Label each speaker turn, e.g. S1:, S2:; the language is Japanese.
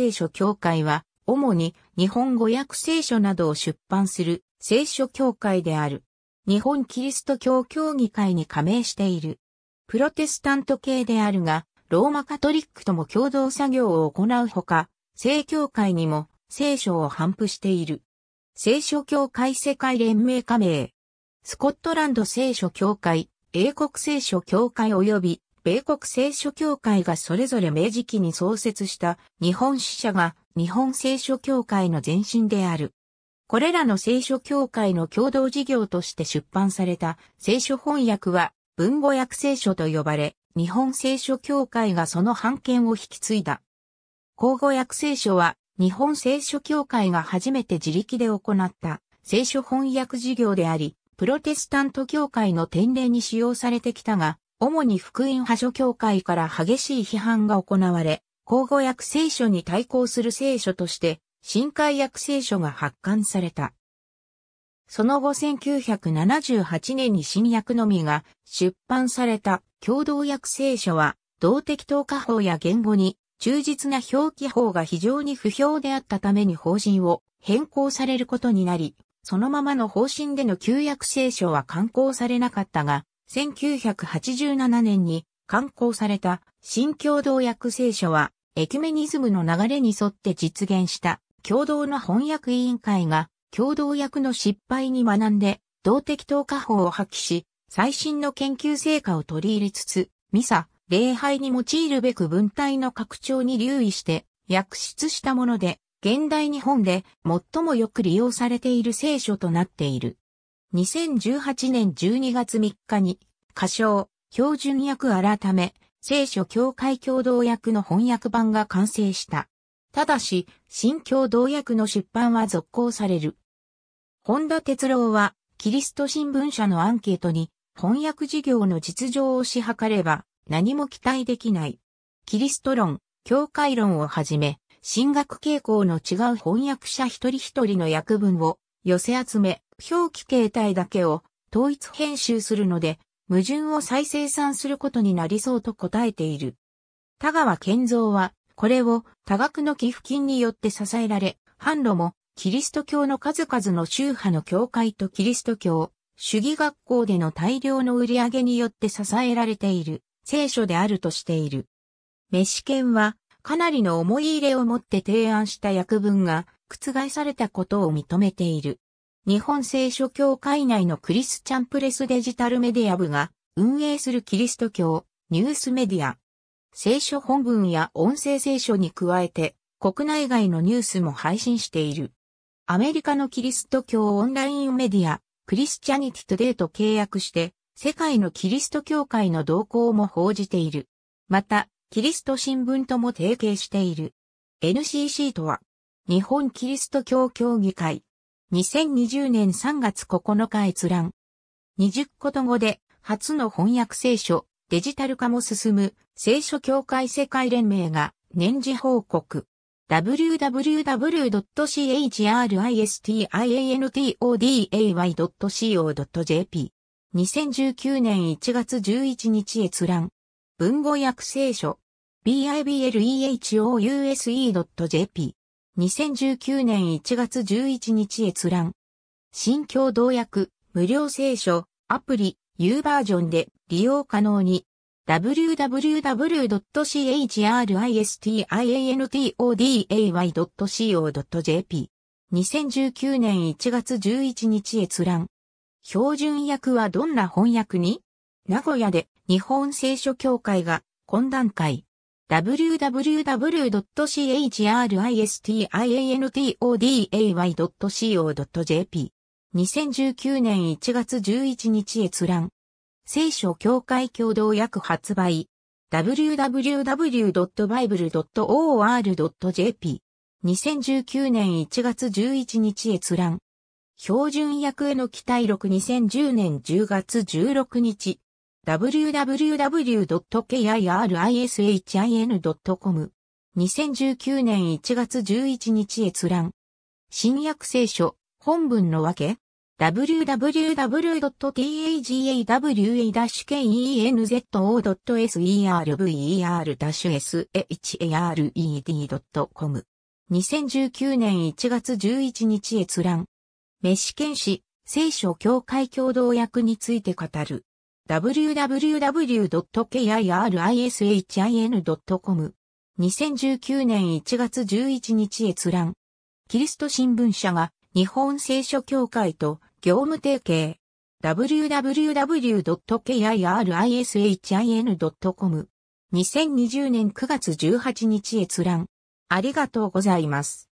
S1: 聖書協会は、主に日本語訳聖書などを出版する聖書協会である。日本キリスト教協議会に加盟している。プロテスタント系であるが、ローマカトリックとも共同作業を行うほか、聖教会にも聖書を頒布している。聖書協会世界連盟加盟。スコットランド聖書協会、英国聖書協会及び米国聖書協会がそれぞれ明治期に創設した日本支社が日本聖書協会の前身である。これらの聖書協会の共同事業として出版された聖書翻訳は文語訳聖書と呼ばれ、日本聖書協会がその版権を引き継いだ。口語訳聖書は日本聖書協会が初めて自力で行った聖書翻訳事業であり、プロテスタント教会の典礼に使用されてきたが、主に福音派諸教会から激しい批判が行われ、口語訳聖書に対抗する聖書として、新海訳聖書が発刊された。その後1978年に新訳のみが出版された共同訳聖書は、動的等下法や言語に忠実な表記法が非常に不評であったために法人を変更されることになり、そのままの方針での旧約聖書は刊行されなかったが、1987年に刊行された新共同訳聖書は、エキュメニズムの流れに沿って実現した共同の翻訳委員会が共同訳の失敗に学んで動的投下法を発揮し、最新の研究成果を取り入れつつ、ミサ、礼拝に用いるべく文体の拡張に留意して訳出したもので、現代日本で最もよく利用されている聖書となっている。2018年12月3日に、歌唱、標準訳改め、聖書教会共同訳の翻訳版が完成した。ただし、新共同訳の出版は続行される。本田哲郎は、キリスト新聞社のアンケートに、翻訳事業の実情をし計れば、何も期待できない。キリスト論、教会論をはじめ、進学傾向の違う翻訳者一人一人の訳文を寄せ集め、表記形態だけを統一編集するので、矛盾を再生産することになりそうと答えている。田川健三は、これを多額の寄付金によって支えられ、販路もキリスト教の数々の宗派の教会とキリスト教、主義学校での大量の売り上げによって支えられている聖書であるとしている。メシケンはかなりの思い入れを持って提案した訳文が覆されたことを認めている。日本聖書協会内のクリスチャンプレスデジタルメディア部が運営するキリスト教ニュースメディア。聖書本文や音声聖書に加えて国内外のニュースも配信している。アメリカのキリスト教オンラインメディアクリスチャニティトデーと契約して世界のキリスト教会の動向も報じている。また、キリスト新聞とも提携している。NCC とは、日本キリスト教協議会、2020年3月9日閲覧。20こと語で初の翻訳聖書、デジタル化も進む聖書協会世界連盟が年次報告。www.christiantoday.co.jp 2019年1月11日閲覧。文語訳聖書 biblehose.jp 2019年1月11日閲覧。新共同訳、無料聖書、アプリ、U バージョンで利用可能に。www.christiantoday.co.jp 2019年1月11日閲覧。標準訳はどんな翻訳に名古屋で日本聖書協会が懇談会。www.christiantoday.co.jp 2019年1月11日閲覧聖書協会共同訳発売 www.bible.or.jp 2019年1月11日閲覧標準訳への期待録2010年10月16日 www.kirishin.com。2019年1月11日閲覧。新約聖書、本文のわけ w w w t a g a w k e n z o s e r v e r s h a r e d c o m 2019年1月11日閲覧。メシケン氏、聖書教会共同訳について語る。www.kirishin.com。2019年1月11日閲覧。キリスト新聞社が日本聖書協会と業務提携。www.kirishin.com。2020年9月18日閲覧。ありがとうございます。